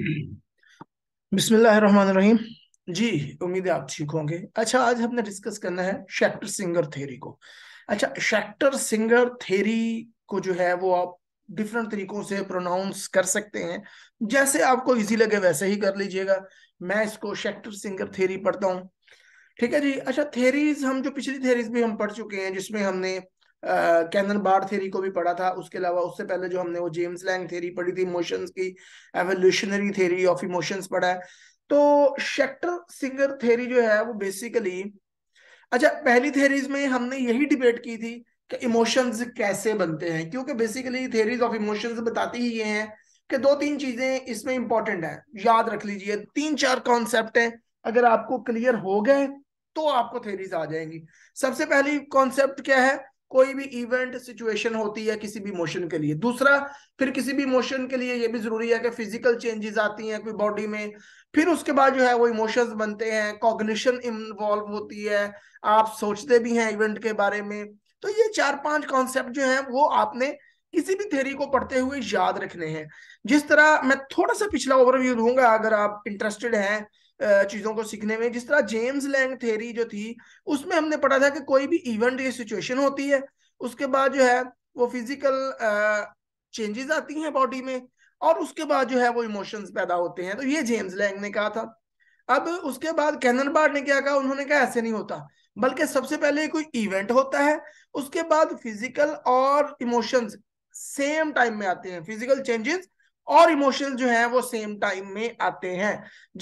बिस्मिल्लाहिर्रहमानिर्रहीम जी उम्मीद है आप ठीक होंगे अच्छा आज हमने डिस्कस करना है शेक्टर सिंगर थेरी को अच्छा शेक्टर सिंगर थेरी को जो है वो आप डिफरेंट तरीकों से प्रोनाउंस कर सकते हैं जैसे आपको इजी लगे वैसे ही कर लीजिएगा मैं इसको शेक्टर सिंगर थेरी पढ़ता हूँ ठीक है जी अच्छा थेरीज हम जो पिछली थेरीज भी हम पढ़ चुके हैं जिसमें हमने कैनन बार थेरी को भी पढ़ा था उसके अलावा उससे पहले जो हमने वो जेम्स लैंग थेरी पढ़ी थी इमोशंस की एवोल्यूशनरी थे ऑफ इमोशंस पढ़ा है तो शेक्टर सिंगर थेरी जो है वो बेसिकली अच्छा पहली थेरीज में हमने यही डिबेट की थी कि इमोशंस कैसे बनते हैं क्योंकि बेसिकली थेरीज ऑफ इमोशंस बताती ही ये हैं कि दो तीन चीजें इसमें इंपॉर्टेंट है याद रख लीजिए तीन चार कॉन्सेप्ट हैं अगर आपको क्लियर हो गए तो आपको थेरीज आ जाएंगी सबसे पहली कॉन्सेप्ट क्या है कोई भी इवेंट सिचुएशन होती है किसी भी मोशन के लिए दूसरा फिर किसी भी मोशन के लिए ये भी जरूरी है कि फिजिकल चेंजेस आती हैं कोई बॉडी में फिर उसके बाद जो है वो इमोशंस बनते हैं कॉग्निशन इन्वॉल्व होती है आप सोचते भी हैं इवेंट के बारे में तो ये चार पांच कॉन्सेप्ट जो है वो आपने किसी भी थेरी को पढ़ते हुए याद रखने हैं जिस तरह मैं थोड़ा सा पिछला ओवरव्यू दूंगा अगर आप इंटरेस्टेड हैं चीजों को सीखने में जिस तरह जेम्स लैंग थेरी जो थी उसमें हमने पढ़ा था कि कोई भी इवेंट या सिचुएशन होती है उसके बाद जो है वो फिजिकल चेंजेस आती हैं बॉडी में और उसके बाद जो है वो इमोशंस पैदा होते हैं तो ये जेम्स लैंग ने कहा था अब उसके बाद बार ने क्या कहा उन्होंने कहा ऐसे नहीं होता बल्कि सबसे पहले कोई इवेंट होता है उसके बाद फिजिकल और इमोशंस सेम टाइम में आते हैं फिजिकल चेंजेस और इमोशंस जो हैं वो सेम टाइम में आते हैं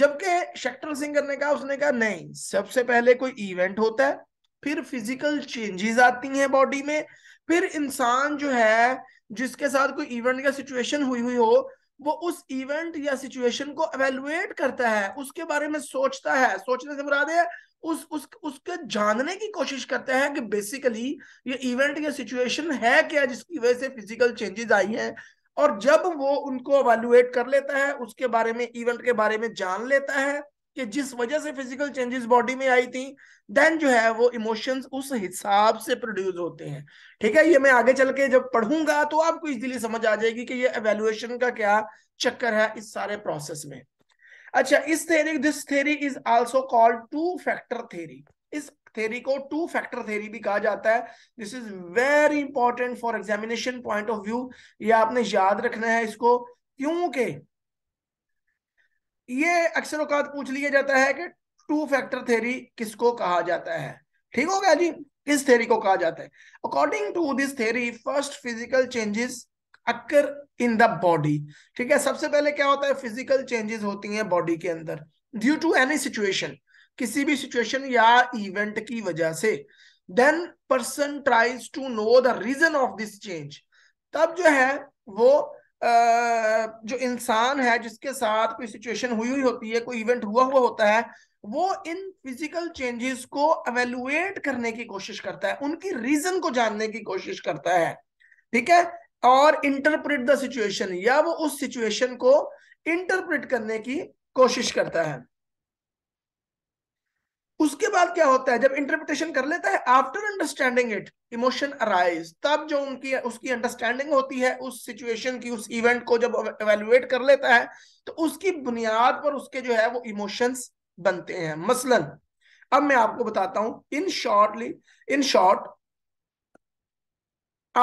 जबकि शेक्टर सिंगर ने कहा उसने कहा नहीं सबसे पहले कोई इवेंट होता है फिर फिजिकल चेंजेस आती हैं बॉडी में फिर इंसान जो है जिसके साथ कोई इवेंट या सिचुएशन हुई हुई हो वो उस इवेंट या सिचुएशन को एवेलुएट करता है उसके बारे में सोचता है सोचने से मुराद है उस उस उसके जानने की कोशिश करते हैं कि बेसिकली ये इवेंट या सिचुएशन है क्या जिसकी वजह से फिजिकल चेंजेस आई हैं और जब वो उनको अवेलुएट कर लेता है उसके बारे में इवेंट के बारे में जान लेता है कि जिस वजह से फिजिकल चेंजेस बॉडी में आई थी देन जो है वो इमोशंस उस हिसाब से प्रोड्यूस होते हैं ठीक है ये मैं आगे चल के जब पढ़ूंगा तो आपको इजीली समझ आ जाएगी कि ये एवेल्युएशन का क्या चक्कर है इस सारे प्रोसेस में अच्छा इस theory this theory is also called two factor theory इस थेरी को टू फैक्टर थेरी भी कहा जाता है this is very important for examination point of view ये आपने याद रखना है इसको क्योंकि ये अक्सर औकात पूछ लिया जाता है कि टू फैक्टर थेरी किसको कहा जाता है ठीक हो गया जी किस थेरी को कहा जाता है according to this theory first physical changes occur in the body ठीक है सबसे पहले क्या होता है फिजिकल चेंजेस होती हैं बॉडी के अंदर ड्यू टू एनी सिचुएशन किसी भी सिचुएशन या इवेंट की वजह से then person tries to know the reason of this change तब जो है वो जो इंसान है जिसके साथ कोई सिचुएशन हुई हुई होती है कोई इवेंट हुआ हुआ होता है वो इन फिजिकल चेंजेस को अवेलुएट करने की कोशिश करता है उनकी रीजन को जानने की कोशिश करता है ठीक है और इंटरप्रिट द सिचुएशन या वो उस सिचुएशन को इंटरप्रिट करने की कोशिश करता है बाद मतलब क्या होता है जब इंटरप्रिटेशन कर लेता है after understanding it emotion arise तब जो उनकी उसकी अंडरस्टैंडिंग होती है उस सिचुएशन की उस इवेंट को जब एवेलुएट कर लेता है तो उसकी बुनियाद पर उसके जो है वो इमोशंस बनते हैं मसलन अब मैं आपको बताता हूं in shortly in short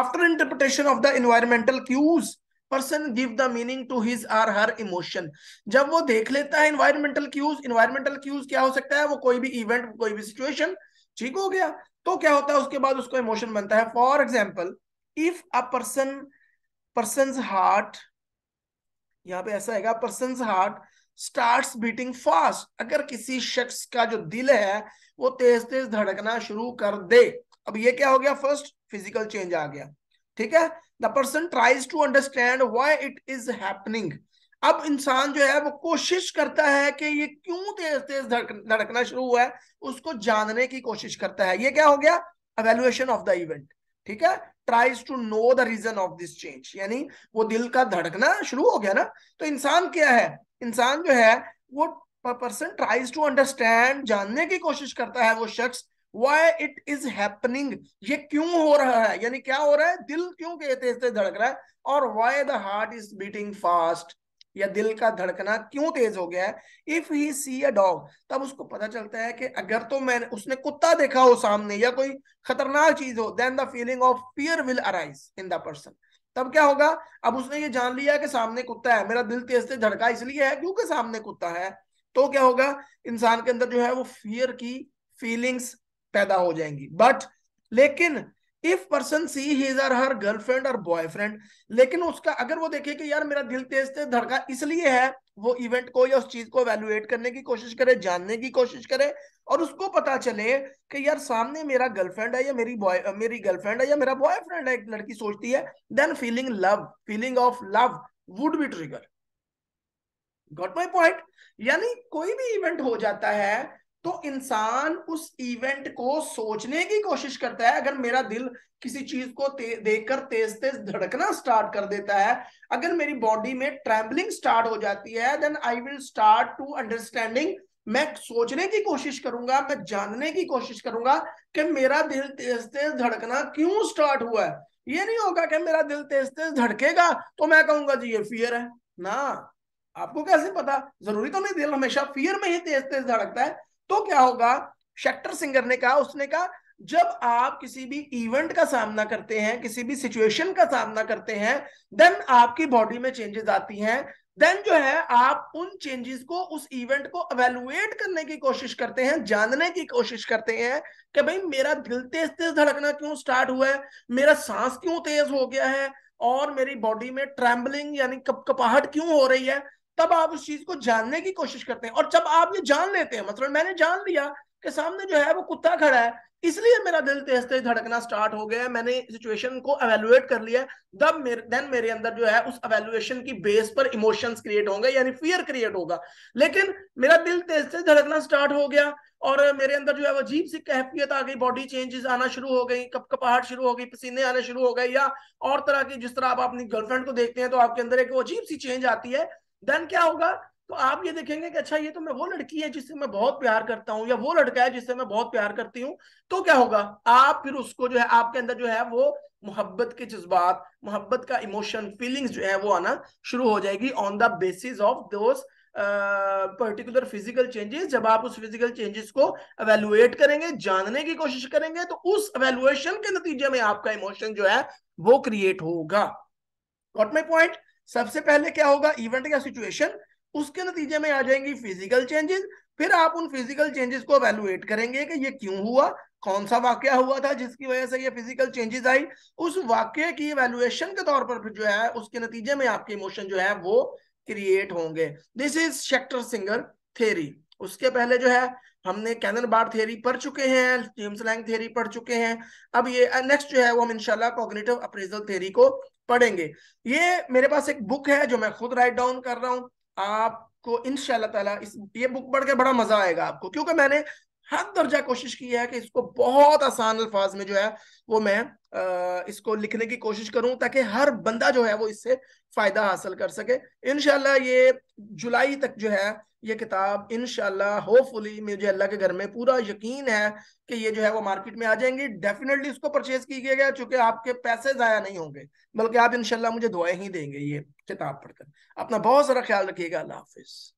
after interpretation of the environmental cues person give the meaning to his or her emotion जब वो देख लेता है इन्वायरमेंटल क्यूज इन्वायरमेंटल क्यूज क्या हो सकता है वो कोई भी इवेंट कोई भी सिचुएशन ठीक हो गया तो क्या होता है उसके बाद उसको इमोशन बनता है for example if a person person heart यहाँ पे ऐसा है person heart starts beating fast अगर किसी शख्स का जो दिल है वो तेज तेज धड़कना शुरू कर दे अब ये क्या हो गया फर्स्ट फिजिकल चेंज आ गया ठीक है the person tries to understand why it is happening अब इंसान जो है वो कोशिश करता है कि ये क्यों तेज तेज धड़कना शुरू हुआ है उसको जानने की कोशिश करता है ये क्या हो गया अवेलुएशन ऑफ द इवेंट ठीक है tries to know the reason of this change यानी वो दिल का धड़कना शुरू हो गया ना तो इंसान क्या है इंसान जो है वो पर्सन ट्राइज टू अंडरस्टैंड जानने की कोशिश करता है वो शख्स why it is happening ये क्यों हो रहा है यानी क्या हो रहा है दिल क्यों के तेज तेज धड़क रहा है और why the heart is beating fast या दिल का धड़कना क्यों तेज हो गया है if he C a dog तब उसको पता चलता है कि अगर तो मैंने उसने कुत्ता देखा हो सामने या कोई खतरनाक चीज हो then the feeling of fear will arise in the person तब क्या होगा अब उसने ये जान लिया कि सामने कुत्ता है मेरा दिल तेज तेज धड़का इसलिए है क्योंकि सामने कुत्ता है तो क्या होगा इंसान के अंदर जो है वो फियर की फीलिंग्स पैदा हो जाएंगी बट लेकिन if person see his or her girlfriend और बॉयफ्रेंड लेकिन उसका अगर वो देखे कि यार मेरा दिल तेज तेज धड़का इसलिए है वो इवेंट को या उस चीज को वैल्यूएट करने की कोशिश करे जानने की कोशिश करे और उसको पता चले कि यार सामने मेरा गर्लफ्रेंड है या मेरी बॉय मेरी गर्लफ्रेंड है या मेरा बॉयफ्रेंड है एक लड़की सोचती है then feeling love feeling of love would be trigger got my point यानी कोई भी इवेंट हो जाता है तो इंसान उस इवेंट को सोचने की कोशिश करता है अगर मेरा दिल किसी चीज को ते, देखकर तेज तेज धड़कना स्टार्ट कर देता है अगर मेरी बॉडी में ट्रेवलिंग स्टार्ट हो जाती है then I will start to understanding मैं सोचने की कोशिश करूंगा मैं जानने की कोशिश करूंगा कि मेरा दिल तेज तेज धड़कना क्यों स्टार्ट हुआ है ये नहीं होगा कि मेरा दिल तेज तेज धड़केगा तो मैं कहूंगा जी ये फियर है ना आपको कैसे पता जरूरी तो नहीं दिल हमेशा फियर में ही तेज तेज धड़कता है तो क्या होगा शेक्टर सिंगर ने कहा उसने कहा जब आप किसी भी इवेंट का सामना करते हैं किसी भी सिचुएशन का सामना करते हैं देन आपकी बॉडी में चेंजेस आती हैं देन जो है आप उन चेंजेस को उस इवेंट को अवेलुएट करने की कोशिश करते हैं जानने की कोशिश करते हैं कि भाई मेरा दिल तेज तेज धड़कना क्यों स्टार्ट हुआ है मेरा सांस क्यों तेज हो गया है और मेरी बॉडी में ट्रैम्बलिंग यानी कप कपाहट क्यों हो रही है तब आप उस चीज को जानने की कोशिश करते हैं और जब आप ये जान लेते हैं मतलब मैंने जान लिया कि सामने जो है वो कुत्ता खड़ा है इसलिए मेरा दिल तेज तेज धड़कना स्टार्ट हो गया है मैंने सिचुएशन को अवेलुएट कर लिया तब मेरे देन मेरे अंदर जो है उस एवेलुएशन की बेस पर इमोशंस क्रिएट होंगे यानी फियर क्रिएट होगा लेकिन मेरा दिल तेज तेज धड़कना स्टार्ट हो गया और मेरे अंदर जो है वो अजीब सी कैफियत आ गई बॉडी चेंजेस आना शुरू हो गई कप कपाहट शुरू हो गई पसीने आने शुरू हो गए या और तरह की जिस तरह आप अपनी गर्लफ्रेंड को देखते हैं तो आपके अंदर एक अजीब सी चेंज आती है देन क्या होगा तो आप ये देखेंगे कि अच्छा ये तो मैं वो लड़की है जिससे मैं बहुत प्यार करता हूँ या वो लड़का है जिससे मैं बहुत प्यार करती हूँ तो क्या होगा आप फिर उसको जो है आपके अंदर जो है वो मोहब्बत के जज्बात मोहब्बत का इमोशन फीलिंग्स जो है वो आना शुरू हो जाएगी ऑन द बेसिस ऑफ दोस्त पर्टिकुलर फिजिकल चेंजेस जब आप उस फिजिकल चेंजेस को अवेलुएट करेंगे जानने की कोशिश करेंगे तो उस अवेलुएशन के नतीजे में आपका इमोशन जो है वो क्रिएट होगा वॉट माई पॉइंट सबसे पहले क्या होगा इवेंट या सिचुएशन उसके नतीजे में आ जाएंगी फिजिकल चेंजेस फिर आप उन फिजिकल चेंजेस को वैल्यूएट करेंगे कि ये क्यों हुआ कौन सा वाक्य हुआ था जिसकी वजह से ये फिजिकल चेंजेस आई उस वाक्य की वैल्यूएशन के तौर पर जो है उसके नतीजे में आपके इमोशन जो है वो क्रिएट होंगे this is Schachter Singer theory उसके पहले जो है हमने कैनन बार थेरी पढ़ चुके हैं जेम्स लैंग थेरी पढ़ चुके हैं अब ये नेक्स्ट uh, जो है वो हम इंशाल्लाह कॉग्निटिव अप्रेजल थेरी को पढ़ेंगे ये मेरे पास एक बुक है जो मैं खुद राइट डाउन कर रहा हूँ आपको इनशाला इस ये बुक पढ़ के बड़ा मजा आएगा आपको क्योंकि मैंने हर दर्जा कोशिश की है कि इसको बहुत आसान अल्फाज में जो है वो मैं आ, इसको लिखने की कोशिश करूं ताकि हर बंदा जो है वो इससे फायदा हासिल कर सके इनशाला ये जुलाई तक जो है ये किताब इनशाला होपफुली मुझे अल्लाह के घर में पूरा यकीन है कि ये जो है वो मार्केट में आ जाएंगी डेफिनेटली इसको परचेज कीजिएगा चूंकि आपके पैसे ज़ाया नहीं होंगे बल्कि आप इनशाला मुझे दुआएं ही देंगे ये किताब पढ़कर अपना बहुत सारा ख्याल रखिएगा अल्लाह हाफिज़